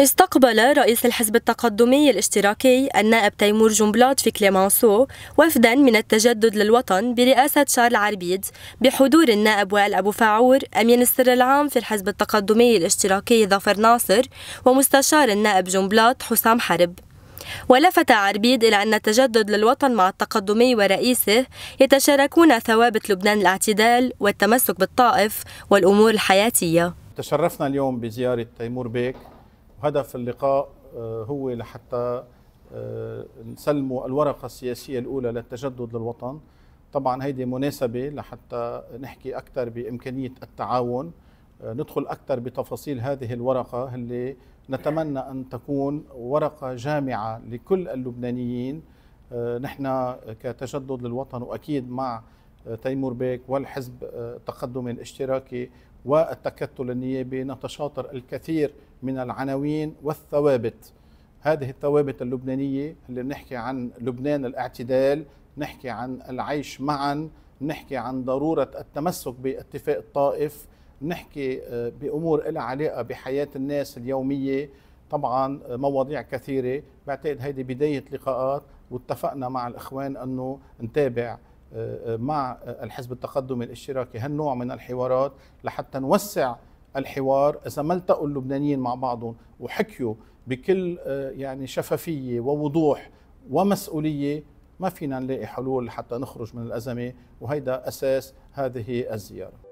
استقبل رئيس الحزب التقدمي الاشتراكي النائب تيمور جنبلاط في كليمانسو وفدا من التجدد للوطن برئاسة شارل عربيد بحضور النائب وائل أبو فاعور أمين السر العام في الحزب التقدمي الاشتراكي ظفر ناصر ومستشار النائب جنبلاط حسام حرب ولفت عربيد إلى أن التجدد للوطن مع التقدمي ورئيسه يتشاركون ثوابت لبنان الاعتدال والتمسك بالطائف والأمور الحياتية تشرفنا اليوم بزيارة تيمور بيك هدف اللقاء آه، هو لحتى آه، نسلموا الورقة السياسية الأولى للتجدد للوطن طبعا هيدي مناسبة لحتى نحكي أكثر بإمكانية التعاون آه، ندخل أكثر بتفاصيل هذه الورقة اللي نتمنى أن تكون ورقة جامعة لكل اللبنانيين نحن كتجدد للوطن وأكيد مع تيمور بيك والحزب التقدم آه، الاشتراكي والتكتل النيابي نتشاطر الكثير من العناوين والثوابت هذه الثوابت اللبنانية اللي نحكي عن لبنان الاعتدال نحكي عن العيش معا نحكي عن ضرورة التمسك باتفاق الطائف نحكي آه، بأمور لها علاقة بحياة الناس اليومية طبعا آه، مواضيع كثيرة بعتقد هيدي بداية لقاءات واتفقنا مع الإخوان أنه نتابع مع الحزب التقدم الاشتراكي هالنوع من الحوارات لحتى نوسع الحوار اذا ما التقوا اللبنانيين مع بعضهم وحكيوا بكل آه، يعني شفافيه ووضوح ومسؤوليه ما فينا نلاقي حلول حتى نخرج من الازمه وهيدا اساس هذه الزياره